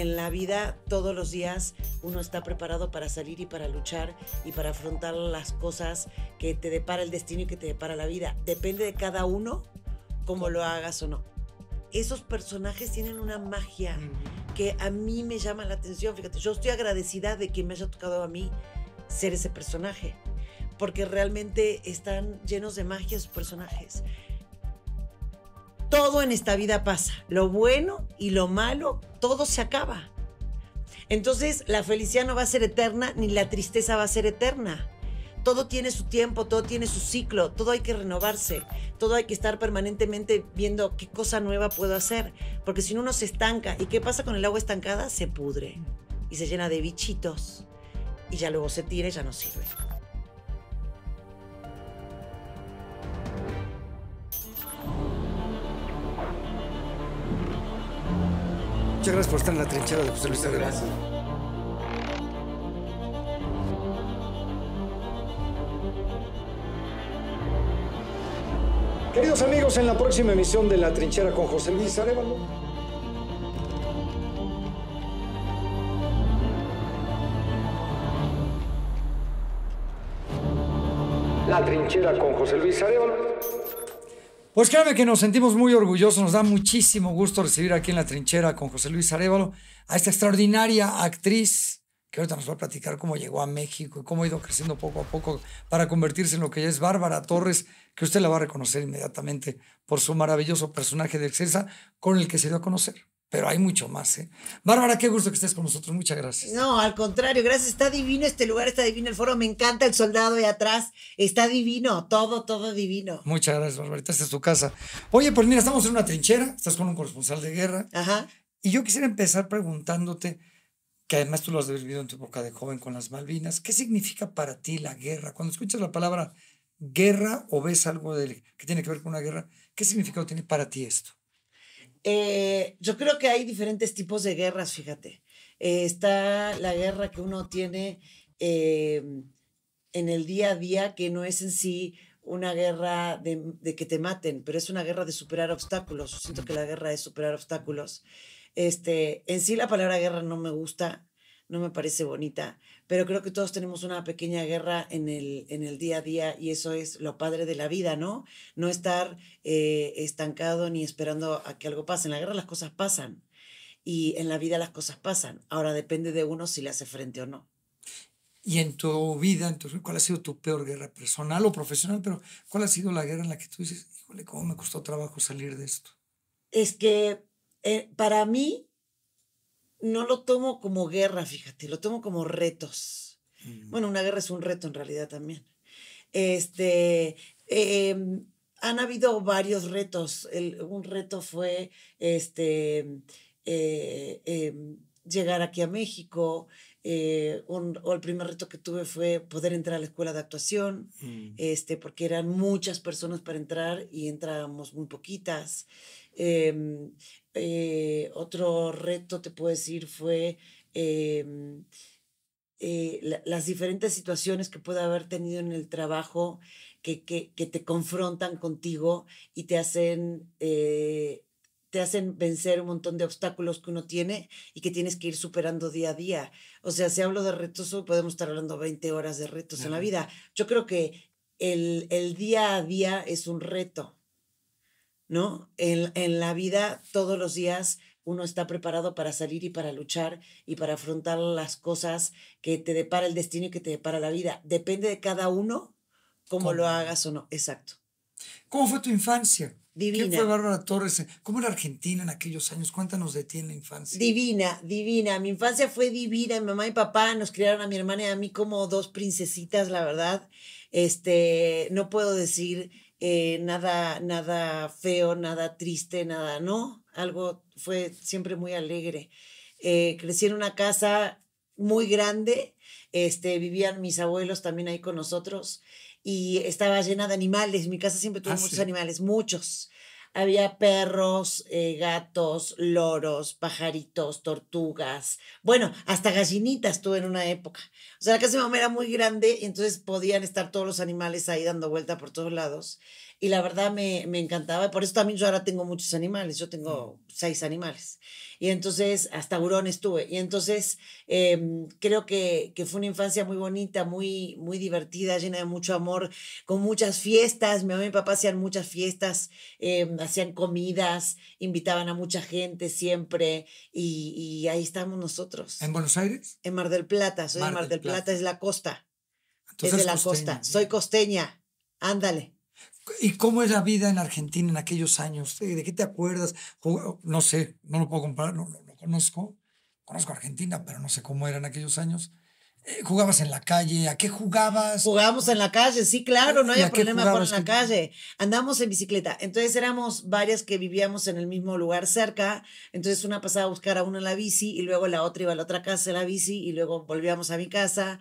en la vida todos los días uno está preparado para salir y para luchar y para afrontar las cosas que te depara el destino y que te depara la vida. Depende de cada uno cómo lo hagas o no. Esos personajes tienen una magia que a mí me llama la atención. Fíjate, yo estoy agradecida de que me haya tocado a mí ser ese personaje, porque realmente están llenos de magia sus personajes todo en esta vida pasa. Lo bueno y lo malo, todo se acaba. Entonces la felicidad no va a ser eterna ni la tristeza va a ser eterna. Todo tiene su tiempo, todo tiene su ciclo, todo hay que renovarse, todo hay que estar permanentemente viendo qué cosa nueva puedo hacer, porque si no uno se estanca. ¿Y qué pasa con el agua estancada? Se pudre y se llena de bichitos y ya luego se tira y ya no sirve. Muchas gracias por estar en la trinchera de José Luis Arévalo. Queridos amigos, en la próxima emisión de La Trinchera con José Luis Arevalo. La Trinchera con José Luis Arevalo. Pues créanme que nos sentimos muy orgullosos, nos da muchísimo gusto recibir aquí en la trinchera con José Luis Arevalo a esta extraordinaria actriz que ahorita nos va a platicar cómo llegó a México y cómo ha ido creciendo poco a poco para convertirse en lo que ya es Bárbara Torres, que usted la va a reconocer inmediatamente por su maravilloso personaje de Excelsa con el que se dio a conocer pero hay mucho más. ¿eh? Bárbara, qué gusto que estés con nosotros. Muchas gracias. No, al contrario, gracias. Está divino este lugar, está divino el foro. Me encanta el soldado de atrás. Está divino, todo, todo divino. Muchas gracias, Barbarita. Esta es tu casa. Oye, pues mira, estamos en una trinchera. Estás con un corresponsal de guerra. Ajá. Y yo quisiera empezar preguntándote, que además tú lo has vivido en tu época de joven con las Malvinas. ¿Qué significa para ti la guerra? Cuando escuchas la palabra guerra o ves algo que tiene que ver con una guerra, ¿qué significado tiene para ti esto? Eh, yo creo que hay diferentes tipos de guerras, fíjate. Eh, está la guerra que uno tiene eh, en el día a día, que no es en sí una guerra de, que te maten, pero es una guerra de superar obstáculos. Siento que la guerra es superar obstáculos. Este, en sí la palabra guerra no me gusta, no me parece bonita pero creo que todos tenemos una pequeña guerra en el, en el día a día y eso es lo padre de la vida, ¿no? No estar eh, estancado ni esperando a que algo pase. En la guerra las cosas pasan y en la vida las cosas pasan. Ahora depende de uno si le hace frente o no. Y en tu vida, entonces, ¿cuál ha sido tu peor guerra personal o profesional? Pero ¿cuál ha sido la guerra en la que tú dices, híjole, cómo me costó trabajo salir de esto? Es que eh, para mí no lo tomo como guerra, fíjate, lo tomo como retos. Mm. Bueno, una guerra es un reto en realidad también. Este, em, han habido varios retos. un reto fue este, eh, em, llegar aquí a México. Eh, o el primer reto que tuve fue poder entrar a la escuela de actuación, mm. este, porque eran muchas personas para entrar y entrábamos muy poquitas. Em, eh, otro reto, te puedo decir, fue em, eh, las diferentes situaciones que puede haber tenido en el trabajo que, que, te confrontan contigo y te hacen eh, te hacen vencer un montón de obstáculos que uno tiene y que tienes que ir superando día a día. O sea, si hablo de retos, podemos estar hablando 20 horas de retos en la vida. Yo creo que el, el, día a día es un reto. ¿no? En, la vida todos los días uno está preparado para salir y para luchar y para afrontar las cosas que te depara el destino y que te depara la vida. Depende de cada uno cómo, lo hagas o no. Exacto. ¿Cómo fue tu infancia? Divina. ¿Quién fue Bárbara Torres? ¿Cómo era Argentina en aquellos años? Cuéntanos de ti en la infancia. Divina, divina. Mi infancia fue divina. Mi mamá y papá nos criaron a mi hermana y a mí como dos princesitas, la verdad. Este, no puedo decir eh, nada, nada feo, nada triste, nada, no, algo fue siempre muy alegre. Eh, crecí en una casa muy grande, este, vivían mis abuelos también ahí con nosotros y estaba llena de animales, mi casa siempre ah, tuvo muchos animales, muchos. Había perros, eh, gatos, loros, pajaritos, tortugas, bueno, hasta gallinitas tuve en una época. O sea, la casa de mamá era muy grande y entonces podían estar todos los animales ahí dando vuelta por todos lados y la verdad me, encantaba. Por eso también yo ahora tengo muchos animales, yo mm. tengo seis animales. Y entonces, hasta hurón estuve. Y entonces, em, creo que, que, fue una infancia muy bonita, muy, muy divertida, llena de mucho amor, con muchas fiestas. Mi mamá y mi papá hacían muchas fiestas, em, hacían comidas, invitaban a mucha gente siempre. Y, ahí estamos nosotros. ¿En Buenos Aires? En Mar del Plata, soy Mar Mar del Plata, es la costa. Entonces, es de la costa, soy costeña. Ándale. ¿Y cómo es la vida en Argentina en aquellos años? ¿De qué te acuerdas? No sé, no lo puedo comparar, no, lo conozco. Conozco Argentina, pero no sé cómo era en aquellos años. Eh, ¿Jugabas en la calle? ¿A qué jugabas? Jugábamos en la calle, sí, claro, no había problema por en la calle. Andábamos en bicicleta. Entonces éramos varias que vivíamos en el mismo lugar cerca. Entonces una pasaba a buscar a una en la bici y luego la otra iba a la otra casa en la bici y luego volvíamos a mi casa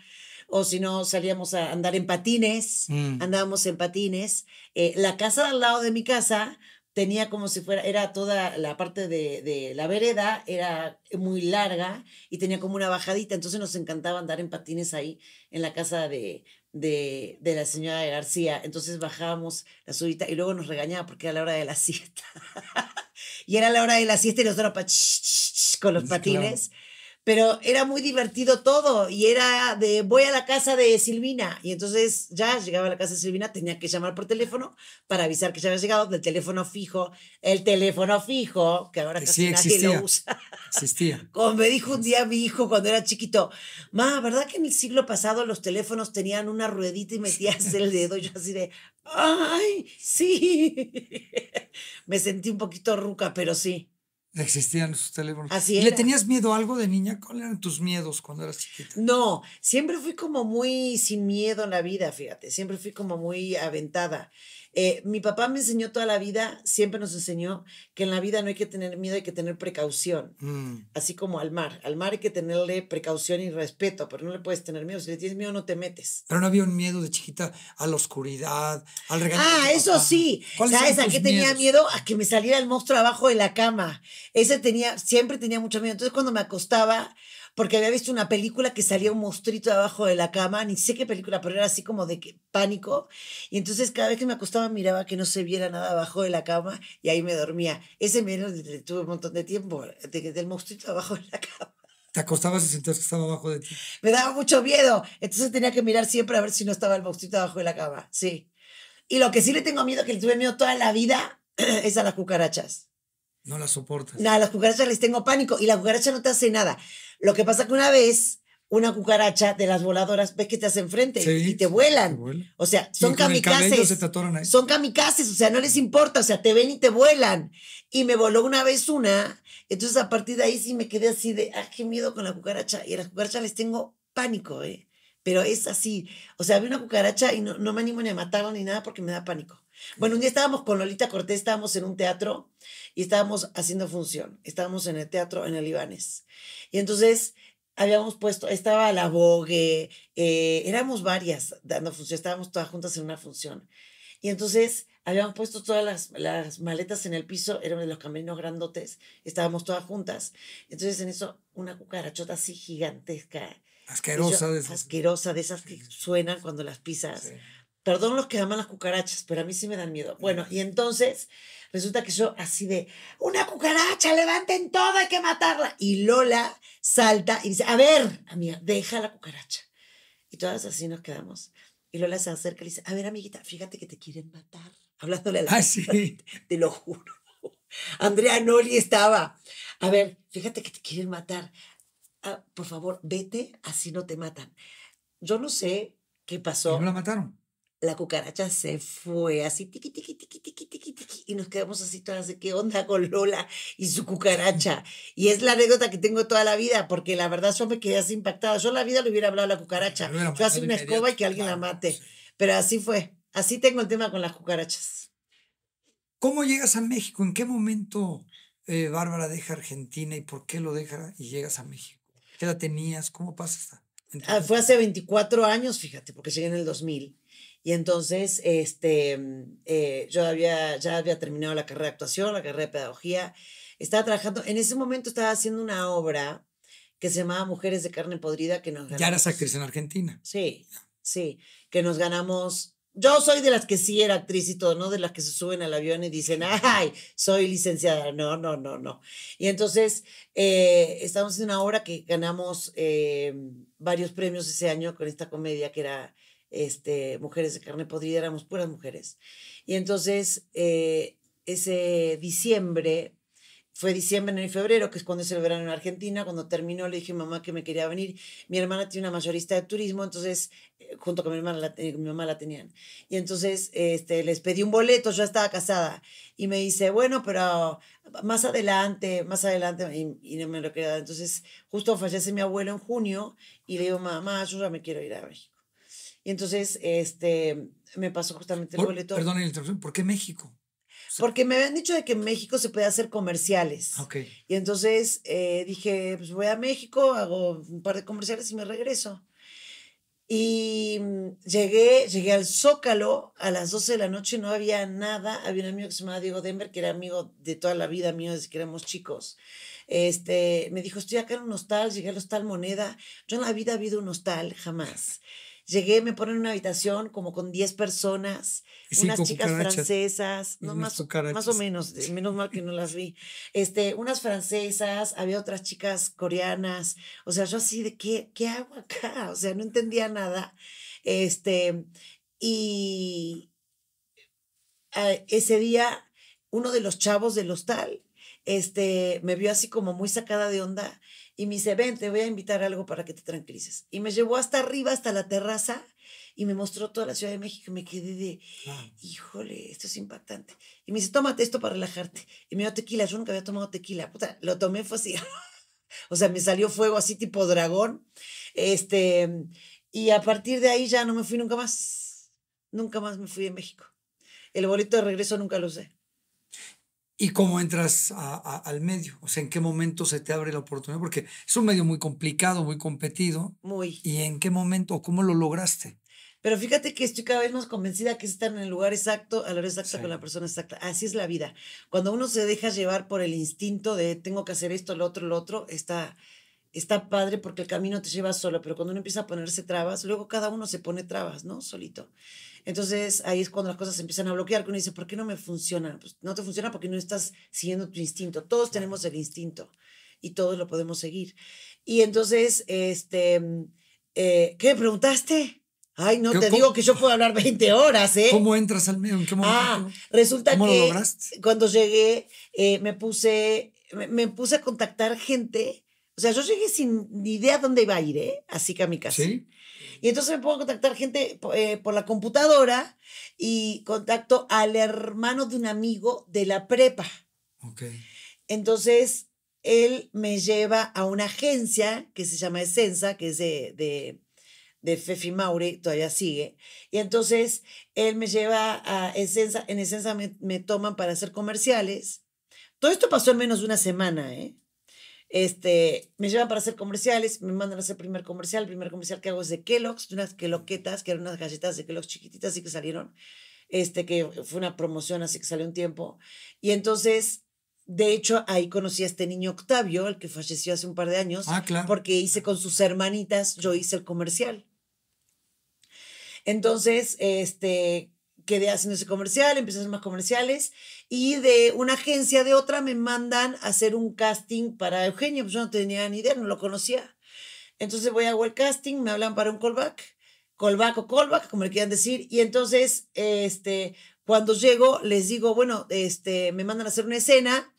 o si no salíamos a andar en patines, mm. andábamos en patines. Eh, la casa al lado de mi casa tenía como si fuera, era toda la parte de, de, la vereda, era muy larga y tenía como una bajadita, entonces nos encantaba andar en patines ahí en la casa de, de, de la señora García, entonces bajábamos la subida y luego nos regañaba porque era la hora de la siesta. y era la hora de la siesta y nosotros con los patines pero era muy divertido todo y era de voy a la casa de Silvina y entonces ya llegaba a la casa de Silvina, tenía que llamar por teléfono para avisar que ya había llegado del teléfono fijo, el teléfono fijo, que ahora eh, casi sí, nadie lo usa. Existía. Como me dijo un día mi hijo cuando era chiquito, ma, ¿verdad que en el siglo pasado los teléfonos tenían una ruedita y metías el dedo? Yo así de, ay, sí. me sentí un poquito ruca, pero sí. Existían sus teléfonos. ¿Y ¿Le tenías miedo algo de niña? ¿Cuáles eran tus miedos cuando eras chiquita? No, siempre fui como muy sin miedo en la vida, fíjate. Siempre fui como muy aventada. Eh, mi papá me enseñó toda la vida, siempre nos enseñó que en la vida no hay que tener miedo, hay que tener precaución. Mm. Así como al mar. Al mar hay que tenerle precaución y respeto, pero no le puedes tener miedo. Si le tienes miedo, no te metes. Pero no había un miedo de chiquita a la oscuridad, al regalo. Ah, eso sí. ¿Sabes a qué tenía miedo? A que me saliera el monstruo abajo de la cama. Ese tenía, siempre tenía mucho miedo. Entonces cuando me acostaba, porque había visto una película que salía un monstruito abajo de la cama, ni sé qué película, pero era así como de que, pánico. Y entonces cada vez que me acostaba miraba que no se viera nada abajo de la cama y ahí me dormía. Ese menos tuve un montón de tiempo, del monstruito abajo de la cama. Te acostabas y sentías que estaba abajo de ti. Me daba mucho miedo, entonces tenía que mirar siempre a ver si no estaba el monstruito abajo de la cama, sí. Y lo que sí le tengo miedo, que le tuve miedo toda la vida, es a las cucarachas. No las soportas. Nada, las cucarachas les tengo pánico y la cucaracha no te hace nada. Lo que pasa que una vez una cucaracha de las voladoras, ves que te hace enfrente y te vuelan. o sea, son kamikazes. son kamikazes, o sea, no les importa, o sea, te ven y te vuelan. Y me voló una vez una, entonces a partir de ahí sí me quedé así de, ah, qué miedo con la cucaracha. Y a las cucarachas les tengo pánico, ¿eh? Pero es así. O sea, vi una cucaracha y no, no me animo ni a matarla ni nada porque me da pánico. Bueno, un día estábamos con Lolita Cortés, estábamos en un teatro y estábamos haciendo función. Estábamos en el teatro en el Y entonces habíamos puesto, estaba la Vogue, eh, éramos varias dando función, estábamos todas juntas en una función. Y entonces habíamos puesto todas las, maletas en el piso, eran de los camerinos grandotes, estábamos todas juntas. Entonces en eso, una cucarachota así gigantesca. Asquerosa de esas. Asquerosa de esas que suenan cuando las pisas. Perdón los que aman las cucarachas, pero a mí sí me dan miedo. Bueno, y entonces resulta que yo así de, una cucaracha, levanten todo, hay que matarla. Y Lola salta y dice, a ver, amiga, deja la cucaracha. Y todas así nos quedamos. Y Lola se acerca y dice, a ver, amiguita, fíjate que te quieren matar. Hablándole a la... Ah, sí. Te lo juro. Andrea Noli estaba. A ver, fíjate que te quieren matar. Ah, por favor, vete, así no te matan. Yo no sé qué pasó. ¿No la mataron? la cucaracha se fue así, tiqui, tiqui, tiqui, tiqui, tiqui, tiqui, y nos quedamos así todas ¿qué onda con Lola y su cucaracha? Y es la anécdota que tengo toda la vida, porque la verdad yo me quedé así impactada. Yo la vida le hubiera hablado a la cucaracha. Yo, una escoba y que alguien la mate. Pero así fue. Así tengo el tema con las cucarachas. ¿Cómo llegas a México? ¿En qué momento eh, Bárbara deja Argentina y por qué lo deja y llegas a México? ¿Qué edad tenías? ¿Cómo pasa ah, fue hace 24 años, fíjate, porque llegué en el 2000. Y entonces este, mm, eh, yo había, ya había terminado la carrera de actuación, la carrera de pedagogía. Estaba trabajando, en ese momento estaba haciendo una obra que se llamaba Mujeres de Carne Podrida que nos ganamos. Ya eras actriz en Argentina. Sí, sí, que nos ganamos. Yo soy de las que sí era actriz y todo, no de las que se suben al avión y dicen, ay, soy licenciada. No, no, no, no. Y entonces, eh, estamos en una obra que ganamos eh, varios premios ese año con esta comedia que era este, mujeres de carne podrida, éramos puras mujeres. Y entonces, eh, ese diciembre, fue diciembre, en febrero, que es cuando es el verano en Argentina, cuando terminó le dije a mamá que me quería venir, mi hermana tiene una mayorista de turismo, entonces, eh, junto con mi hermana, mi mamá la tenían. Y entonces, este, les pedí un boleto, yo estaba casada, y me dice, bueno, pero más adelante, más adelante, y, no me lo queda Entonces, justo fallece mi abuelo en junio, y le digo, mamá, yo ya me quiero ir a ver y entonces, este, me pasó justamente el boleto. Perdón la interrupción, ¿por qué México? Porque me habían dicho de que en México se puede hacer comerciales. Okay. Y entonces eh, dije, pues voy a México, hago un par de comerciales y me regreso. Y mm, llegué, llegué al Zócalo a las 12 de la noche, no había nada. Había un amigo que se llamaba Diego Denver, que era amigo de toda la vida mío desde que éramos chicos. Este, me dijo, estoy acá en un hostal, llegué al hostal Moneda. Yo en la vida he habido un hostal, jamás. Llegué, me ponen en una habitación como con 10 personas, unas chicas francesas, no, más, más o menos, eh, menos mal que no las vi, este, unas francesas, había otras chicas coreanas, o sea, yo así de, ¿qué, qué hago acá? O sea, no entendía nada. Este, y ah, ese día, uno de los chavos del hostal, este, me vio así como muy sacada de onda y me dice, ven, te voy a invitar algo para que te tranquilices. Y me llevó hasta arriba, hasta la terraza, y me mostró toda la Ciudad de México y me quedé de, híjole, esto es impactante. Y me dice, tómate esto para relajarte. Y me dio tequila, yo nunca había tomado tequila, puta, lo tomé, fue así. o sea, me salió fuego así tipo dragón. Este, y a partir de ahí ya no me fui nunca más. Nunca más me fui de México. El boleto de regreso nunca lo usé y cómo entras al medio, o sea, en qué momento se te abre la oportunidad, porque es un medio muy complicado, muy competido. Muy. ¿Y en qué momento o cómo lo lograste? Pero fíjate que estoy cada vez más convencida que estar en el lugar exacto, a la hora exacta, con la persona exacta. Así es la vida. Cuando uno se deja llevar por el instinto de tengo que hacer esto, lo otro, lo otro, está, está padre porque el camino te lleva solo, pero cuando uno empieza a ponerse trabas, luego cada uno se pone trabas, ¿no? Solito. Entonces ahí es cuando las cosas empiezan a bloquear, que uno dice, ¿por qué no me funciona? Pues no te funciona porque no estás siguiendo tu instinto. Todos tenemos el instinto y todos lo podemos seguir. Y entonces, este, mm, eh, ¿qué me preguntaste? Ay, no te digo que yo puedo hablar 20 horas, ¿eh? ¿Cómo entras al medio? ¿En qué momento? Ah, resulta que cuando llegué eh, me puse me, me, puse a contactar gente. O sea, yo llegué sin ni idea dónde iba a ir, ¿eh? Así que a mi casa. ¿Sí? Y entonces me puedo contactar gente eh, por la computadora y contacto al hermano de un amigo de la prepa. Ok. Entonces, él me lleva a una agencia que se llama Essenza, que es de, de, de Fefi Mauri, todavía sigue. Y entonces, él me lleva a Essenza, en Essenza me, me toman para hacer comerciales. Todo esto pasó en menos de una semana, ¿eh? Este, me llevan para hacer comerciales, me mandan a hacer primer comercial. El primer comercial que hago es de Kellogg's, de unas queloquetas, que eran unas galletas de Kellogg's chiquititas, y que salieron. Este, que fue una promoción, así que salió un tiempo. Y entonces, de hecho, ahí conocí a este niño Octavio, el que falleció hace un par de años. Ah, porque hice con sus hermanitas, yo hice el comercial. Entonces, este, quedé haciendo ese comercial, empecé a hacer más comerciales y de una agencia de otra me mandan a hacer un casting para Eugenio, pues yo no tenía ni idea, no lo conocía. Entonces voy a hago el casting, me hablan para un callback, callback o callback, como le quieran decir, y entonces este cuando llego les digo, bueno, este me mandan a hacer una escena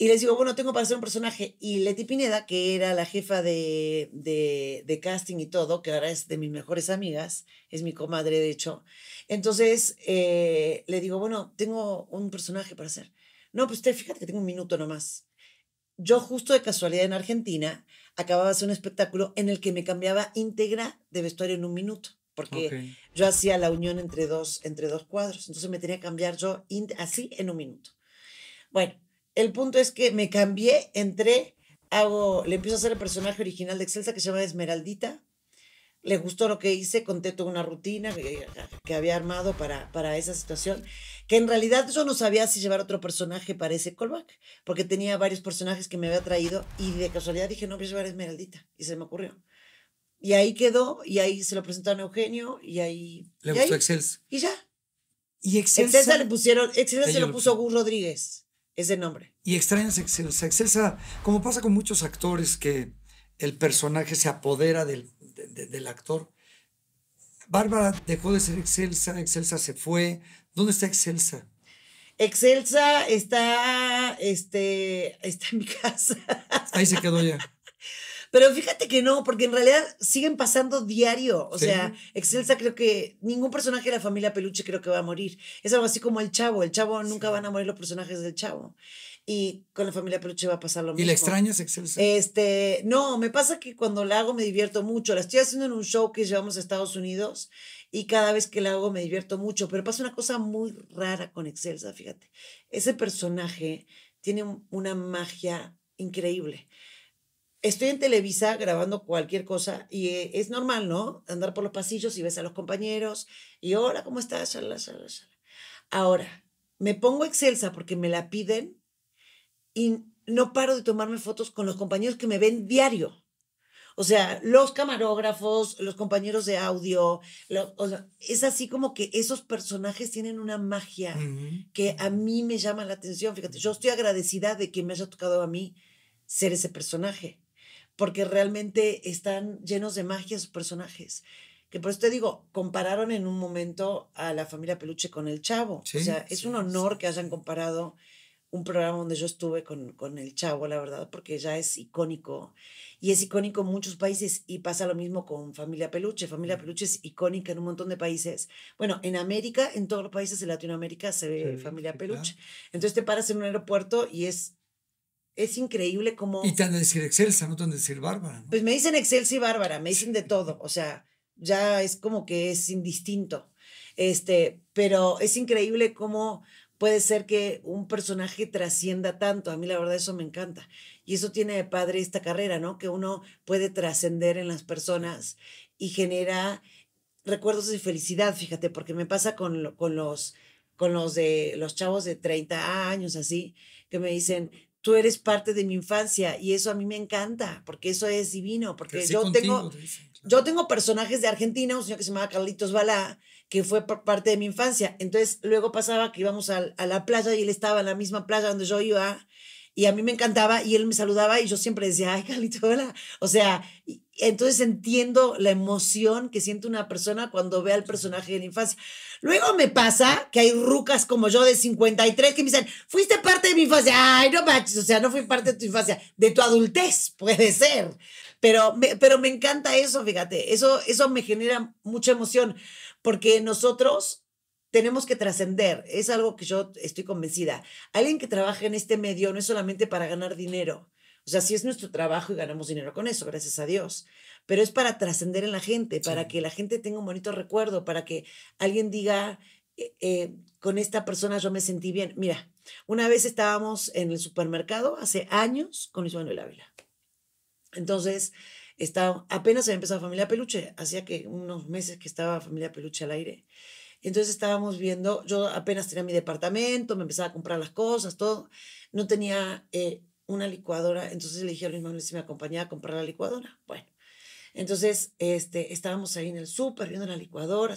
y les digo, bueno, tengo para hacer un personaje. Y Leti Pineda, que era la jefa de, casting y todo, que ahora es de mis mejores amigas, es mi comadre, de hecho. Entonces, eh, le digo, bueno, tengo un personaje para hacer. No, pues usted, fíjate que tengo un minuto nomás. Yo justo de casualidad en Argentina acababa de hacer un espectáculo en el que me cambiaba íntegra de vestuario en un minuto, porque yo hacía la unión entre dos, entre dos cuadros, entonces me tenía que cambiar yo así en un minuto. Bueno, el punto es que me cambié, entré, hago, le empiezo a hacer el personaje original de Excelsa que se llama Esmeraldita. Le gustó lo que hice, conté toda una rutina que, había armado para, para esa situación, que en realidad yo no sabía si llevar otro personaje para ese callback, porque tenía varios personajes que me había traído y de casualidad dije, no, voy a llevar Esmeraldita, y se me ocurrió. Y ahí quedó, y ahí se lo presentaron a Eugenio, y ahí... Le gustó Excelsa. Y ya. Y Excelsa, le pusieron, Excelsa se lo puso Gus Rodríguez es de nombre. Y extrañas Excelsa. Excelsa. como pasa con muchos actores, que el personaje se apodera del, del actor. Bárbara dejó de ser excelsa, excelsa se fue. ¿Dónde está excelsa? Excelsa está, este, está en mi casa. Ahí se quedó ya. Pero fíjate que no, porque en realidad siguen pasando diario. O sea, Excelsa creo que ningún personaje de la familia Peluche creo que va a morir. Es algo así como el chavo. El chavo nunca van a morir los personajes del chavo. Y con la familia Peluche va a pasar lo mismo. ¿Y la extrañas, Excelsa? Este, no, me pasa que cuando la hago me divierto mucho. La estoy haciendo en un show que llevamos a Estados Unidos y cada vez que la hago me divierto mucho. Pero pasa una cosa muy rara con Excelsa, fíjate. Ese personaje tiene una magia increíble estoy en Televisa grabando cualquier cosa y eh, es normal, ¿no? Andar por los pasillos y ves a los compañeros y hola, ¿cómo estás? Ahora, me pongo excelsa porque me la piden y no paro de tomarme fotos con los compañeros que me ven diario. O sea, los camarógrafos, los compañeros de audio, o sea, es así como que esos personajes tienen una magia que a mí me llama la atención. Fíjate, yo estoy agradecida de que me haya tocado a mí ser ese personaje porque realmente están llenos de magia sus personajes. Que por eso te digo, compararon en un momento a la familia Peluche con el Chavo. o sea, es un honor que hayan comparado un programa donde yo estuve con, con el Chavo, la verdad, porque ya es icónico. Y es icónico en muchos países y pasa lo mismo con Familia Peluche. Familia Peluche es icónica en un montón de países. Bueno, en América, en todos los países de Latinoamérica se ve Familia Peluche. Entonces te paras en un aeropuerto y es es increíble cómo. Y te han de decir excelsa, no te han de decir bárbara. Pues me dicen excelsa y bárbara, me dicen de todo. O sea, ya es como que es indistinto. Este, pero es increíble cómo puede ser que un personaje trascienda tanto. A mí la verdad eso me encanta. Y eso tiene de padre esta carrera, ¿no? Que uno puede trascender en las personas y genera recuerdos de felicidad, fíjate, porque me pasa con, con los con los de los chavos de 30 años así que me dicen, tú eres parte de mi infancia y eso a mí me encanta, porque eso es divino, porque yo tengo yo tengo personajes de Argentina, un señor que se llamaba Carlitos Balá, que fue parte de mi infancia. Entonces, luego pasaba que íbamos a, la playa y él estaba en la misma playa donde yo iba y a mí me encantaba y él me saludaba y yo siempre decía, ay, Carlitos, Balá." O sea, entonces entiendo la emoción que siente una persona cuando ve al personaje de la infancia. Luego me pasa que hay rucas como yo de 53 que me dicen, fuiste parte de mi infancia. Ay, no manches, o sea, no fui parte de tu infancia, de tu adultez, puede ser. Pero me, pero me encanta eso, fíjate, eso, eso me genera mucha emoción, porque nosotros tenemos que trascender, es algo que yo estoy convencida. Alguien que trabaja en este medio no es solamente para ganar dinero, o sea, sí es nuestro trabajo y ganamos dinero con eso, gracias a Dios. Pero es para trascender en la gente, para que la gente tenga un bonito recuerdo, para que alguien diga, eh, eh, con esta persona yo me sentí bien. Mira, una vez estábamos en el supermercado hace años con Ismael Ávila. Entonces, estaba, apenas había empezado Familia Peluche, hacía que unos meses que estaba Familia Peluche al aire. Entonces estábamos viendo, yo apenas tenía mi departamento, me empezaba a comprar las cosas, todo. No tenía eh, una licuadora. Entonces le dije a Luis Manuel si me acompañaba a comprar la licuadora. Bueno, entonces este, estábamos ahí en el súper viendo la licuadora.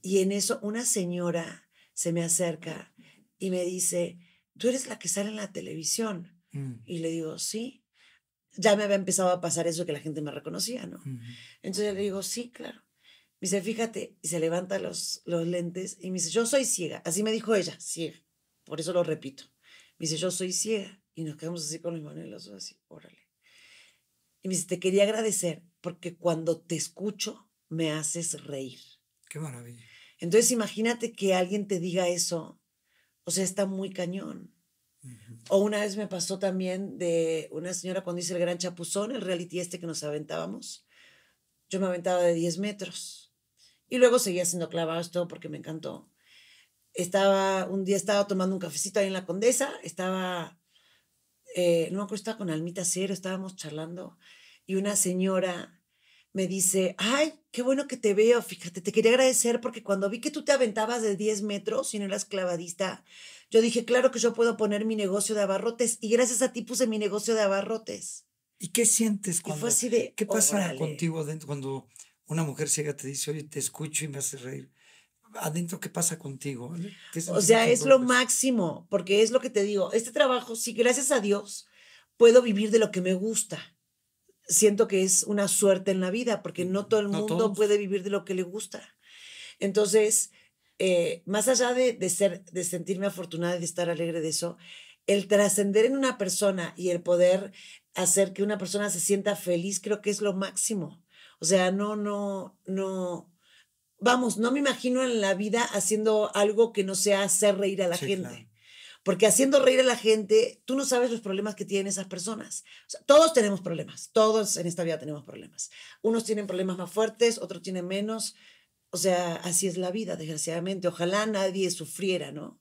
Y en eso una señora se me acerca y me dice, tú eres la que sale en la televisión. Mm. Y le digo, sí. Ya me había empezado a pasar eso que la gente me reconocía, ¿no? Entonces le digo, sí, claro. Me dice, fíjate, y se levanta los, los lentes y me dice, yo soy ciega. Así me dijo ella, sí Por eso lo repito. Me dice, yo soy ciega. Y nos quedamos así con los manos y los dos, así, órale. Y me dice, te quería agradecer porque cuando te escucho me haces reír. Qué maravilla. Entonces imagínate que alguien te diga eso, o sea, está muy cañón. O una vez me pasó también de una señora cuando hice el Gran Chapuzón, el reality este que nos aventábamos, yo me aventaba de 10 metros y luego seguía haciendo clavados todo porque me encantó. Estaba, un día estaba tomando un cafecito ahí en la Condesa, estaba eh, no me acuerdo, estaba con Almita Cero, estábamos charlando y una señora me dice, ay, qué bueno que te veo, fíjate, te quería agradecer porque cuando vi que tú te aventabas de 10 metros y no eras clavadista, yo dije, claro que yo puedo poner mi negocio de abarrotes y gracias a ti puse mi negocio de abarrotes. ¿Y qué sientes cuando... así ¿Qué pasa contigo cuando una mujer ciega te dice, oye, te escucho y me hace reír? adentro qué pasa contigo. O sea, es lo máximo, porque es lo que te digo, este trabajo, sí, gracias a Dios, puedo vivir de lo que me gusta. Siento que es una suerte en la vida, porque no todo el mundo puede vivir de lo que le gusta. Entonces, eh, más allá de, ser, de sentirme afortunada y de estar alegre de eso, el trascender en una persona y el poder hacer que una persona se sienta feliz, creo que es lo máximo. O sea, no, no, no, vamos, no me imagino en la vida haciendo algo que no sea hacer reír a la gente. Porque haciendo reír a la gente, tú no sabes los problemas que tienen esas personas. todos tenemos problemas, todos en esta vida tenemos problemas. Unos tienen problemas más fuertes, otros tienen menos. O sea, así es la vida, desgraciadamente. Ojalá nadie sufriera, ¿no?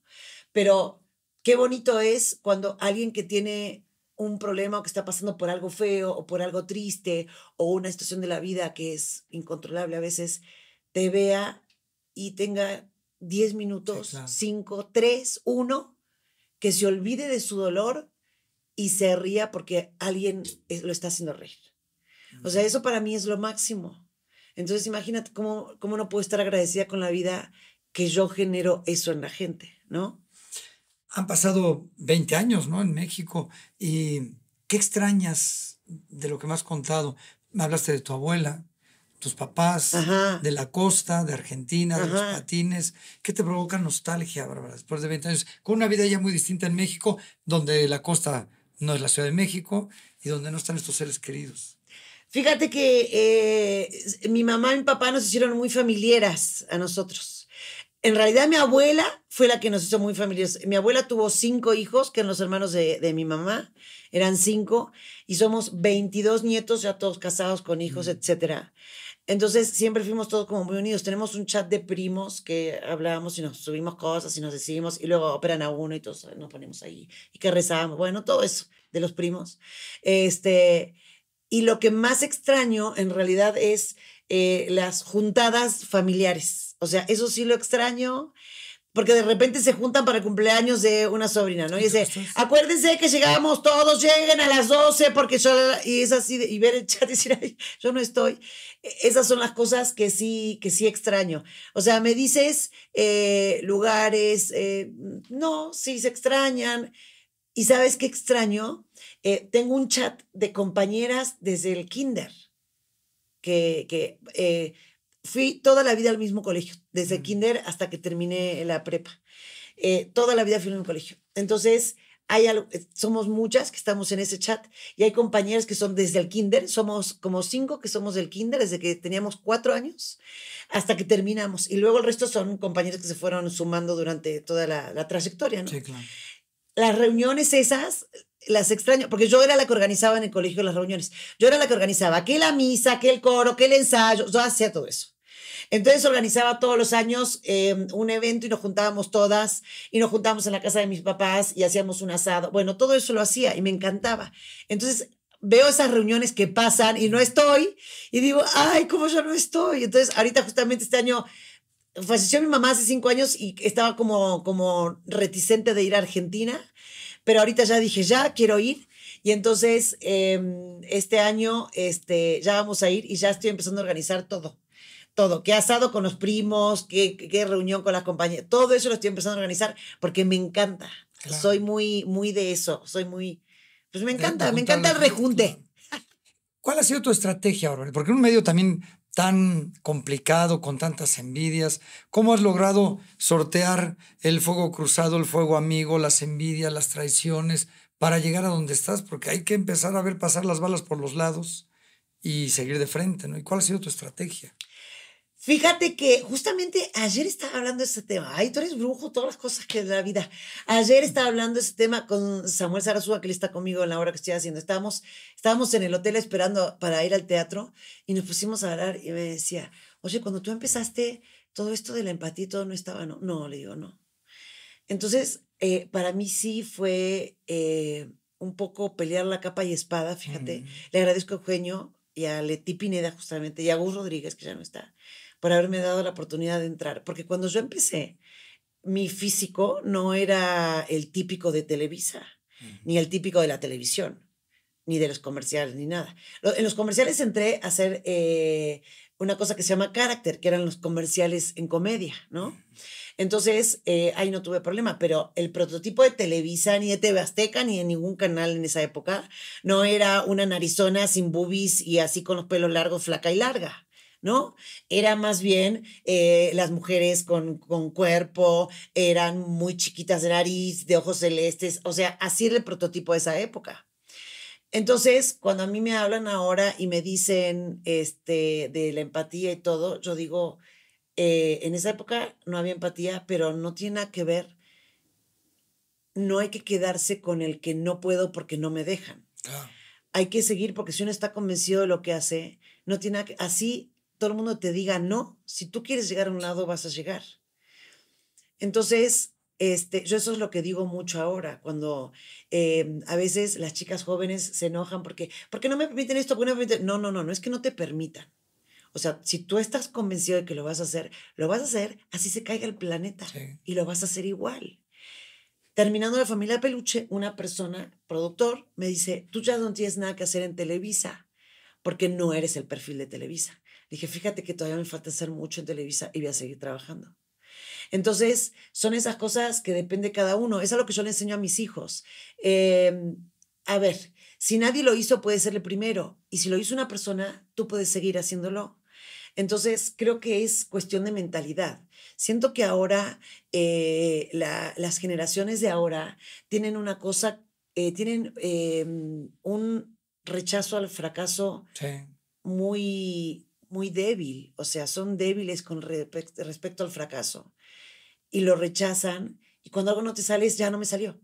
Pero qué bonito es cuando alguien que tiene un problema o que está pasando por algo feo o por algo triste o una situación de la vida que es incontrolable a veces, te vea y tenga 10 minutos, 5, 3, 1, que se olvide de su dolor y se ría porque alguien lo está haciendo reír. O sea, eso para mí es lo máximo. Entonces imagínate cómo, cómo no puedo estar agradecida con la vida que yo genero eso en la gente, ¿no? Han pasado 20 años, ¿no? En México. ¿Y qué extrañas de lo que me has contado? Me hablaste de tu abuela, tus papás, de la costa, de Argentina, de los patines. ¿Qué te provoca nostalgia, Bárbara, después de 20 años? Con una vida ya muy distinta en México, donde la costa no es la Ciudad de México y donde no están estos seres queridos. Fíjate que eh, mi mamá y mi papá nos hicieron muy familiares a nosotros. En realidad mi abuela fue la que nos hizo muy familiares. Mi abuela tuvo cinco hijos, que eran los hermanos de, mi mamá, eran cinco, y somos 22 nietos ya todos casados con hijos, mm. etcétera. Entonces siempre fuimos todos como muy unidos. Tenemos un chat de primos que hablábamos y nos subimos cosas y nos decimos y luego operan a uno y todos nos ponemos ahí y que rezábamos. Bueno, todo eso de los primos. Este, y lo que más extraño en realidad es eh, las juntadas familiares. O sea, eso sí lo extraño porque de repente se juntan para el cumpleaños de una sobrina, ¿no? Y dice, acuérdense que llegamos todos, lleguen a las 12 porque yo, y es así, y ver el chat y decir, ay, yo no estoy. E, esas son las cosas que sí, que sí extraño. O sea, me dices eh, lugares, eh, no, sí se extrañan. ¿Y sabes qué extraño? Eh, tengo un chat de compañeras desde el kinder, que, que fui toda la vida al mismo colegio, desde kinder hasta que terminé la prepa. Eh, toda la vida fui al mismo colegio. Entonces, hay eh, somos muchas que estamos en ese chat y hay compañeras que son desde el kinder, somos como cinco que somos del kinder desde que teníamos cuatro años hasta que terminamos. Y luego el resto son compañeros que se fueron sumando durante toda la, trayectoria, ¿no? Las reuniones esas, las extraño, porque yo era la que organizaba en el colegio las reuniones. Yo era la que organizaba que la misa, que el coro, que el ensayo, yo hacía todo eso. Entonces organizaba todos los años em, un evento y nos juntábamos todas y nos juntábamos en la casa de mis papás y hacíamos un asado. Bueno, todo eso lo hacía y me encantaba. Entonces veo esas reuniones que pasan y no estoy y digo, ay, ¿cómo yo no estoy? Entonces ahorita justamente este año falleció mi mamá hace cinco años y estaba como, como reticente de ir a Argentina, pero ahorita ya dije, ya quiero ir. Y entonces em, este año este, ya vamos a ir y ya estoy empezando a organizar todo todo, qué asado con los primos, qué, qué reunión con las compañías, todo eso lo estoy empezando a organizar porque me encanta. Soy muy, muy de eso, soy muy... Pues me encanta, me encanta el rejunte. ¿Cuál ha sido tu estrategia, ahora Porque en un medio también tan complicado, con tantas envidias, ¿cómo has logrado sortear el fuego cruzado, el fuego amigo, las envidias, las traiciones, para llegar a donde estás? Porque hay que empezar a ver pasar las balas por los lados y seguir de frente, ¿no? ¿Y cuál ha sido tu estrategia? Fíjate que justamente ayer estaba hablando de ese tema. Ay, tú eres brujo, todas las cosas que de la vida. Ayer estaba hablando de ese tema con Samuel Sarasúa, que está conmigo en la hora que estoy haciendo. Estábamos, estábamos en el hotel esperando para ir al teatro y nos pusimos a hablar y me decía, oye, cuando tú empezaste todo esto de la empatía, todo no estaba, no, le digo, no. Entonces, eh, para mí sí fue eh, un poco pelear la capa y espada, fíjate. Le agradezco a Eugenio y a Leti Pineda justamente y a Gus Rodríguez, que ya no está por haberme dado la oportunidad de entrar, porque cuando yo empecé, mi físico no era el típico de Televisa, ni el típico de la televisión, ni de los comerciales, ni nada. En los comerciales entré a hacer eh, una cosa que se llama carácter, que eran los comerciales en comedia, ¿no? Entonces, eh, ahí no tuve problema, pero el prototipo de Televisa, ni de TV Azteca, ni de ningún canal en esa época, no era una narizona sin boobies y así con los pelos largos, flaca y larga. ¿no? Era más bien eh, las mujeres con, cuerpo, eran muy chiquitas de nariz, de ojos celestes, o sea, así era el prototipo de esa época. Entonces, cuando a mí me hablan ahora y me dicen este, de la empatía y todo, yo digo, eh, en esa época no había empatía, pero no tiene nada que ver. No hay que quedarse con el que no puedo porque no me dejan. Hay que seguir porque si uno está convencido de lo que hace, no tiene que, así todo el mundo te diga no, si tú quieres llegar a un lado vas a llegar. Entonces, este, yo eso es lo que digo mucho ahora, cuando em, a veces las chicas jóvenes se enojan porque, ¿por no me permiten esto? no, no, no, no, es que no te permitan. O sea, si tú estás convencido de que lo vas a hacer, lo vas a hacer así se caiga el planeta y lo vas a hacer igual. Terminando la familia Peluche, una persona, productor, me dice, tú ya no tienes nada que hacer en Televisa porque no eres el perfil de Televisa. Dije, fíjate que todavía me falta hacer mucho en Televisa y voy a seguir trabajando. Entonces, son esas cosas que depende cada uno. Eso es lo que yo le enseño a mis hijos. Em, a ver, si nadie lo hizo, puede ser el primero. Y si lo hizo una persona, tú puedes seguir haciéndolo. Entonces, creo que es cuestión de mentalidad. Siento que ahora eh, las generaciones de ahora tienen una cosa, eh, tienen em, un rechazo al fracaso muy muy débil, o sea, son débiles con respecto al fracaso y lo rechazan y cuando algo no te sale ya no me salió.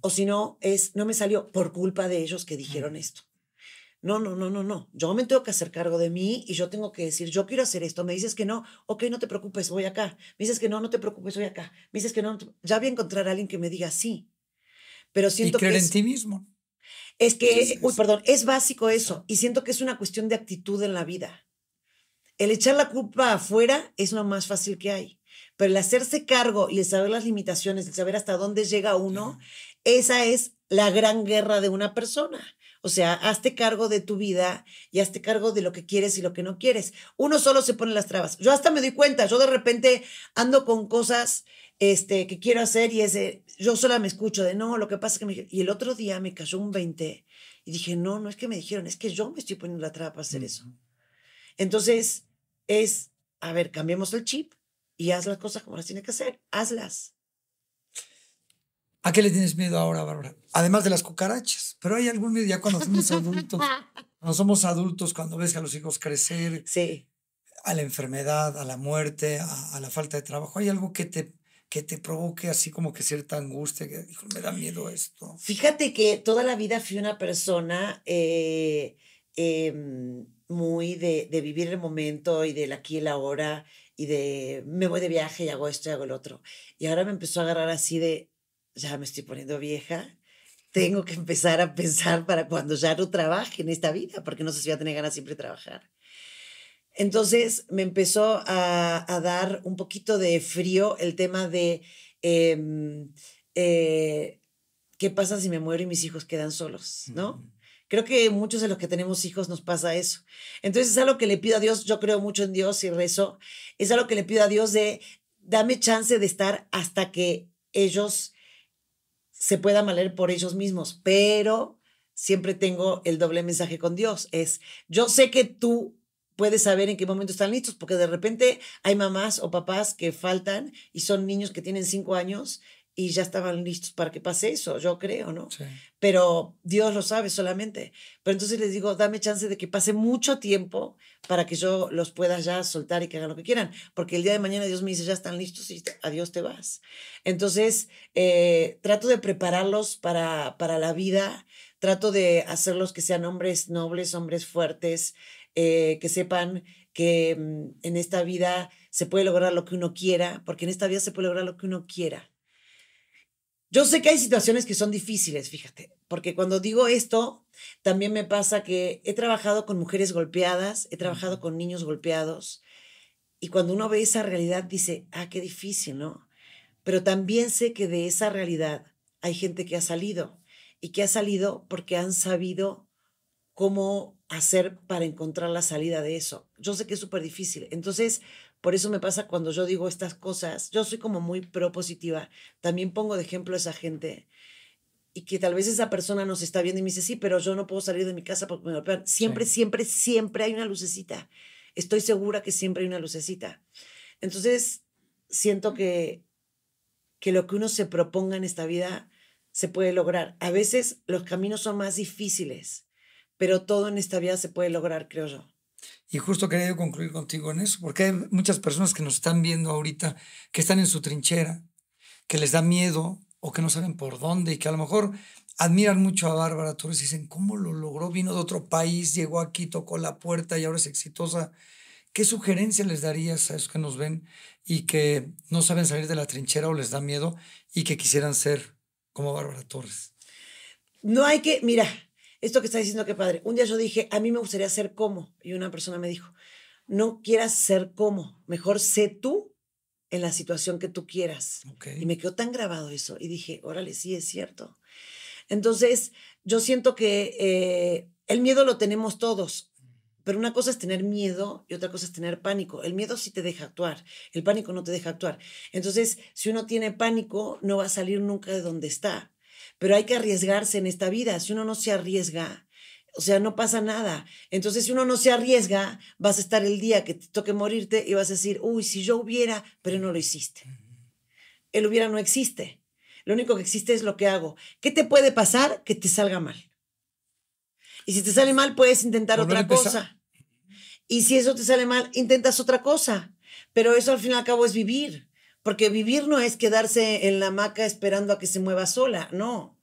O si no, es no me salió por culpa de ellos que dijeron esto. No, no, no, no, no. Yo me tengo que hacer cargo de mí y yo tengo que decir, yo quiero hacer esto. Me dices que no, ok, no te preocupes, voy acá. Me dices que no, no te preocupes, voy acá. Me dices que no, ya voy a encontrar a alguien que me diga sí. Pero siento y creer en ti mismo. Es que, uy, perdón, es básico eso. Y siento que es una cuestión de actitud en la vida. El echar la culpa afuera es lo más fácil que hay. Pero el hacerse cargo y el saber las limitaciones, el saber hasta dónde llega uno, esa es la gran guerra de una persona. O sea, hazte cargo de tu vida y hazte cargo de lo que quieres y lo que no quieres. Uno solo se pone las trabas. Yo hasta me doy cuenta, yo de repente ando con cosas este, que quiero hacer y ese, yo sola me escucho de, no, lo que pasa es que me Y el otro día me cayó un 20 y dije, no, no es que me dijeron, es que yo me estoy poniendo la traba para hacer eso. Entonces, es, a ver, cambiemos el chip y haz las cosas como las tiene que hacer, hazlas. ¿A qué le tienes miedo ahora, Bárbara? Además de las cucarachas, pero hay algún miedo ya cuando somos adultos. Cuando somos adultos, cuando ves a los hijos crecer, sí. a la enfermedad, a la muerte, a, la falta de trabajo, ¿hay algo que te que te provoque así como que cierta angustia, que me da miedo esto. Fíjate que toda la vida fui una persona eh, em, muy de, de, vivir el momento y del aquí y la ahora y de me voy de viaje y hago esto y hago el otro. Y ahora me empezó a agarrar así de, ya me estoy poniendo vieja, tengo que empezar a pensar para cuando ya no trabaje en esta vida, porque no sé si voy a tener ganas siempre de trabajar. Entonces me empezó a, dar un poquito de frío el tema de em, eh, qué pasa si me muero y mis hijos quedan solos, ¿no? Mm. Creo que muchos de los que tenemos hijos nos pasa eso. Entonces es algo que le pido a Dios, yo creo mucho en Dios y rezo, es algo que le pido a Dios de dame chance de estar hasta que ellos se puedan valer por ellos mismos, pero siempre tengo el doble mensaje con Dios, es yo sé que tú puedes saber en qué momento están listos, porque de repente hay mamás o papás que faltan y son niños que tienen cinco años y ya estaban listos para que pase eso, yo creo, ¿no? Pero Dios lo sabe solamente. Pero entonces les digo, dame chance de que pase mucho tiempo para que yo los pueda ya soltar y que hagan lo que quieran, porque el día de mañana Dios me dice, ya están listos y adiós te vas. Entonces, eh, trato de prepararlos para, para la vida, trato de hacerlos que sean hombres nobles, hombres fuertes, eh, que sepan que mm, en esta vida se puede lograr lo que uno quiera, porque en esta vida se puede lograr lo que uno quiera. Yo sé que hay situaciones que son difíciles, fíjate, porque cuando digo esto, también me pasa que he trabajado con mujeres golpeadas, he trabajado con niños golpeados, y cuando uno ve esa realidad dice, ah, qué difícil, ¿no? Pero también sé que de esa realidad hay gente que ha salido, y que ha salido porque han sabido cómo hacer para encontrar la salida de eso. Yo sé que es súper difícil. Entonces, por eso me pasa cuando yo digo estas cosas, yo soy como muy propositiva, también pongo de ejemplo a esa gente y que tal vez esa persona nos está viendo y me dice, sí, pero yo no puedo salir de mi casa porque me golpean. Siempre, siempre, siempre hay una lucecita. Estoy segura que siempre hay una lucecita. Entonces, siento que, que lo que uno se proponga en esta vida se puede lograr. A veces los caminos son más difíciles pero todo en esta vida se puede lograr, creo yo. Y justo quería yo concluir contigo en eso, porque hay muchas personas que nos están viendo ahorita, que están en su trinchera, que les da miedo o que no saben por dónde y que a lo mejor admiran mucho a Bárbara Torres y dicen, ¿cómo lo logró? Vino de otro país, llegó aquí, tocó la puerta y ahora es exitosa. ¿Qué sugerencia les darías a esos que nos ven y que no saben salir de la trinchera o les da miedo y que quisieran ser como Bárbara Torres? No hay que, mira, esto que está diciendo qué padre, un día yo dije, a mí me gustaría ser como, y una persona me dijo, no quieras ser como, mejor sé tú en la situación que tú quieras. Y me quedó tan grabado eso, y dije, órale, sí, es cierto. Entonces, yo siento que eh, el miedo lo tenemos todos, pero una cosa es tener miedo y otra cosa es tener pánico. El miedo sí te deja actuar, el pánico no te deja actuar. Entonces, si uno tiene pánico, no va a salir nunca de donde está pero hay que arriesgarse en esta vida. Si uno no se arriesga, o sea, no pasa nada. Entonces, si uno no se arriesga, vas a estar el día que te toque morirte y vas a decir, uy, si yo hubiera, pero no lo hiciste. El hubiera no existe. Lo único que existe es lo que hago. ¿Qué te puede pasar? Que te salga mal. Y si te sale mal, puedes intentar otra cosa. Y si eso te sale mal, intentas otra cosa. Pero eso al fin y al cabo es vivir. Porque vivir no es quedarse en la hamaca esperando a que se mueva sola, no.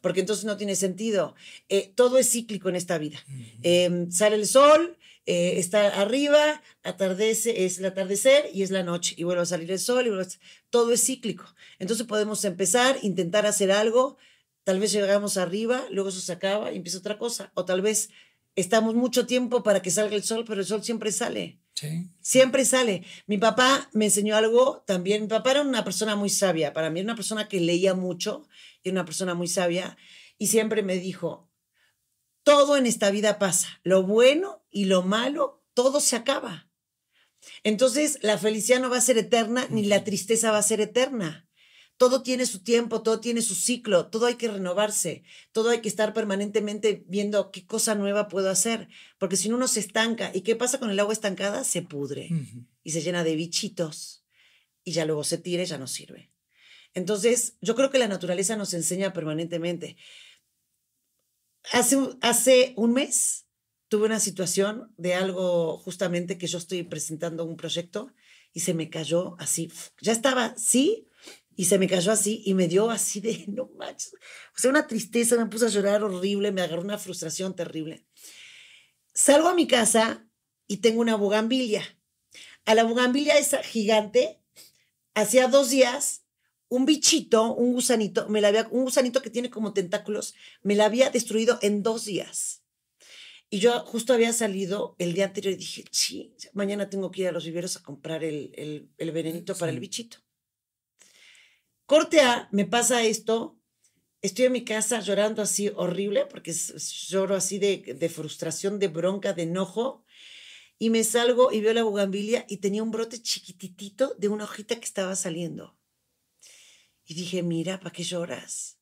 Porque entonces no tiene sentido. Eh, todo es cíclico en esta vida. Em, sale el sol, eh, está arriba, atardece, es el atardecer y es la noche. Y vuelve a salir el sol y vuelve a... Todo es cíclico. Entonces podemos empezar, intentar hacer algo, tal vez llegamos arriba, luego eso se acaba y empieza otra cosa. O tal vez estamos mucho tiempo para que salga el sol, pero el sol siempre sale. Siempre sale. Mi papá me enseñó algo también. Mi papá era una persona muy sabia. Para mí era una persona que leía mucho y una persona muy sabia. Y siempre me dijo, todo en esta vida pasa. Lo bueno y lo malo, todo se acaba. Entonces, la felicidad no va a ser eterna, ni la tristeza va a ser eterna. Todo tiene su tiempo, todo tiene su ciclo, todo hay que renovarse, todo hay que estar permanentemente viendo qué cosa nueva puedo hacer, porque si no uno se estanca. ¿Y qué pasa con el agua estancada? Se pudre y se llena de bichitos y ya luego se tira y ya no sirve. Entonces, yo creo que la naturaleza nos enseña permanentemente. Hace, hace un mes tuve una situación de algo justamente que yo estoy presentando un proyecto y se me cayó así. Ya estaba, sí, y se me cayó así y me dio así de, no manches, o sea, una tristeza, me puse a llorar horrible, me agarró una frustración terrible. Salgo a mi casa y tengo una bugambilia. A la bugambilia esa gigante, hacía dos días, un bichito, un gusanito, me la había, un gusanito que tiene como tentáculos, me la había destruido en dos días. Y yo justo había salido el día anterior y dije, sí, mañana tengo que ir a los viveros a comprar el, el, el venenito para el bichito. Corte A, me pasa esto, estoy en mi casa llorando así horrible, porque lloro así de, frustración, de bronca, de enojo, y me salgo y veo la bugambilia y tenía un brote chiquititito de una hojita que estaba saliendo. Y dije, mira, ¿para qué lloras?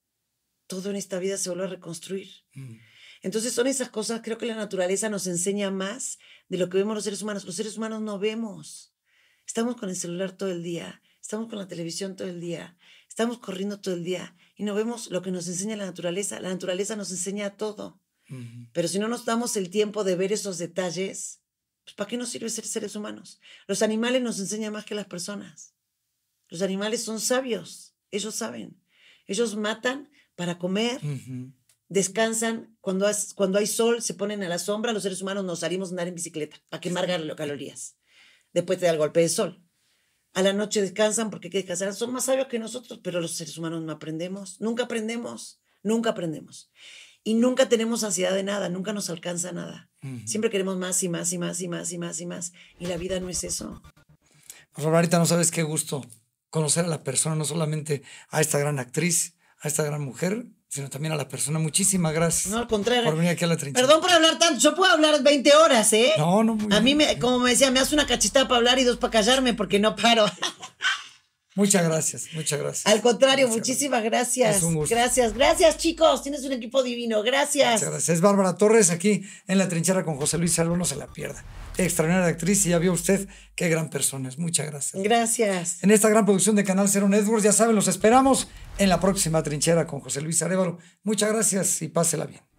Todo en esta vida se vuelve a reconstruir. Mm. Entonces son esas cosas, creo que la naturaleza nos enseña más de lo que vemos los seres humanos. Los seres humanos no vemos. Estamos con el celular todo el día, estamos con la televisión todo el día. Estamos corriendo todo el día y no vemos lo que nos enseña la naturaleza. La naturaleza nos enseña todo. Pero si no nos damos el tiempo de ver esos detalles, pues ¿para qué nos sirve ser seres humanos? Los animales nos enseñan más que las personas. Los animales son sabios, ellos saben. Ellos matan para comer, descansan, cuando, cuando hay sol se ponen a la sombra, los seres humanos nos salimos a andar en bicicleta para quemar calorías. Después te da el golpe de sol a la noche descansan porque hay que descansar. Son más sabios que nosotros, pero los seres humanos no aprendemos, nunca aprendemos, nunca aprendemos. Y nunca tenemos ansiedad de nada, nunca nos alcanza nada. Siempre queremos más y más y más y más y más y más. Y la vida no es eso. Pues, ahorita no sabes qué gusto conocer a la persona, no solamente a esta gran actriz, a esta gran mujer, sino también a la persona. Muchísimas gracias. No, al contrario. Por venir aquí a la trinchera. Perdón por hablar tanto, yo puedo hablar 20 horas, ¿eh? No, no. Muy a mí, me, como me decía, me hace una cachetada para hablar y dos para callarme porque no paro. Muchas gracias, muchas gracias. Al contrario, muchísimas gracias. gracias. Gracias, chicos, tienes un equipo divino, gracias. Muchas gracias. Es Bárbara Torres aquí en la trinchera con José Luis Salvo, no se la pierda. Extraordinaria actriz y ya vio usted qué gran persona es. Muchas gracias. Gracias. En esta gran producción de Canal Cero Networks, ya saben, los esperamos en la próxima trinchera con José Luis Arevalo. Muchas gracias y pásela bien.